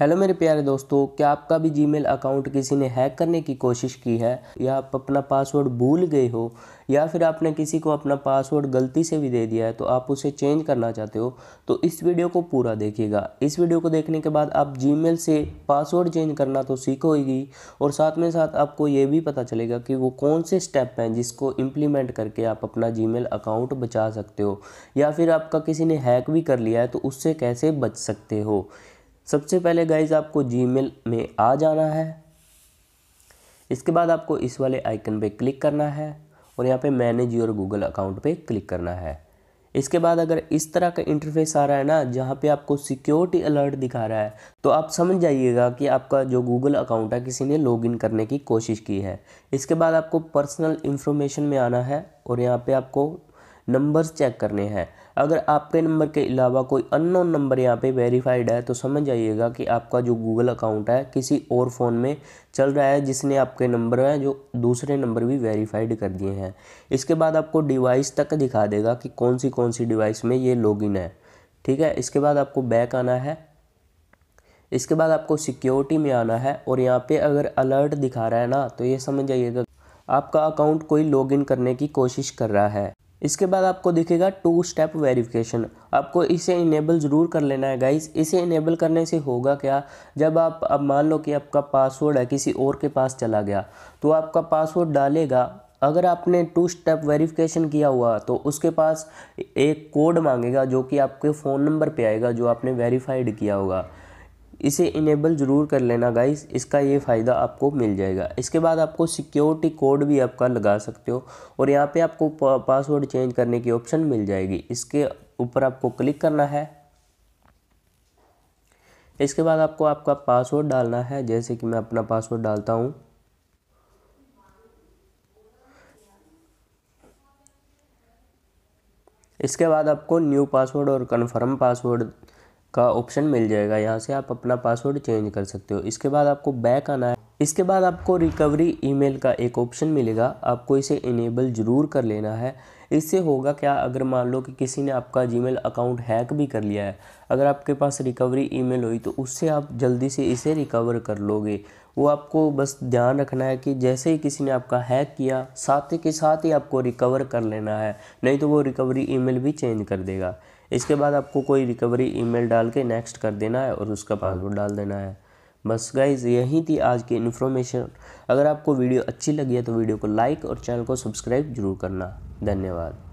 hello मेरे प्यारे दोस्तों क्या आपका भी जीमेल अकाउंट किसी ने हैक करने की कोशिश की है या आप अपना पासवर्ड भूल गए हो या फिर आपने किसी को अपना पासवर्ड गलती से भी दे दिया है तो आप उसे चेंज करना चाहते हो तो इस वीडियो को पूरा देखिएगा इस वीडियो को देखने के बाद आप जीमेल से पासवर्ड चेंज करना तो सीखोगी और साथ में साथ आपको ये भी पता चलेगा कि वो कौन से स्टेप हैं जिसको इम्प्लीमेंट करके आप अपना जी अकाउंट बचा सकते हो या फिर आपका किसी ने हैक भी कर लिया है तो उससे कैसे बच सकते हो सबसे पहले गाइज आपको जी में आ जाना है इसके बाद आपको इस वाले आइकन पे क्लिक करना है और यहाँ पे मैनेज योर गूगल अकाउंट पे क्लिक करना है इसके बाद अगर इस तरह का इंटरफेस आ रहा है ना जहाँ पे आपको सिक्योरिटी अलर्ट दिखा रहा है तो आप समझ जाइएगा कि आपका जो गूगल अकाउंट है किसी ने लॉगिन करने की कोशिश की है इसके बाद आपको पर्सनल इन्फॉर्मेशन में आना है और यहाँ पर आपको नंबर्स चेक करने हैं अगर आपके नंबर के अलावा कोई अननोन नंबर यहाँ पे वेरीफाइड है तो समझ आइएगा कि आपका जो गूगल अकाउंट है किसी और फ़ोन में चल रहा है जिसने आपके नंबर हैं जो दूसरे नंबर भी वेरीफाइड कर दिए हैं इसके बाद आपको डिवाइस तक दिखा देगा कि कौन सी कौन सी डिवाइस में ये लॉग है ठीक है इसके बाद आपको बैक आना है इसके बाद आपको सिक्योरिटी में आना है और यहाँ पे अगर अलर्ट दिखा रहा है ना तो ये समझ जाइएगा आपका अकाउंट कोई लॉगिन करने की कोशिश कर रहा है इसके बाद आपको दिखेगा टू स्टेप वेरिफिकेशन आपको इसे इनेबल ज़रूर कर लेना है गाइस इसे इनेबल करने से होगा क्या जब आप अब मान लो कि आपका पासवर्ड है किसी और के पास चला गया तो आपका पासवर्ड डालेगा अगर आपने टू स्टेप वेरिफिकेशन किया हुआ तो उसके पास एक कोड मांगेगा जो कि आपके फ़ोन नंबर पे आएगा जो आपने वेरीफाइड किया होगा इसे इनेबल ज़रूर कर लेना गाइस इसका ये फ़ायदा आपको मिल जाएगा इसके बाद आपको सिक्योरिटी कोड भी आपका लगा सकते हो और यहाँ पे आपको पासवर्ड चेंज करने की ऑप्शन मिल जाएगी इसके ऊपर आपको क्लिक करना है इसके बाद आपको आपका पासवर्ड डालना है जैसे कि मैं अपना पासवर्ड डालता हूँ इसके बाद आपको न्यू पासवर्ड और कन्फर्म पासवर्ड का ऑप्शन मिल जाएगा यहाँ से आप अपना पासवर्ड चेंज कर सकते हो इसके बाद आपको बैक आना है इसके बाद आपको रिकवरी ईमेल का एक ऑप्शन मिलेगा आपको इसे इनेबल ज़रूर कर लेना है इससे होगा क्या अगर मान लो कि किसी ने आपका जीमेल अकाउंट हैक भी कर लिया है अगर आपके पास रिकवरी ईमेल हुई तो उससे आप जल्दी से इसे रिकवर कर लोगे वो आपको बस ध्यान रखना है कि जैसे ही किसी ने आपका हैक किया साथ ही के साथ ही आपको रिकवर कर लेना है नहीं तो वो रिकवरी ईमेल भी चेंज कर देगा इसके बाद आपको कोई रिकवरी ईमेल डाल के नेक्स्ट कर देना है और उसका पासवर्ड डाल देना है बस गाइज यही थी आज की इन्फॉर्मेशन अगर आपको वीडियो अच्छी लगी है तो वीडियो को लाइक और चैनल को सब्सक्राइब जरूर करना धन्यवाद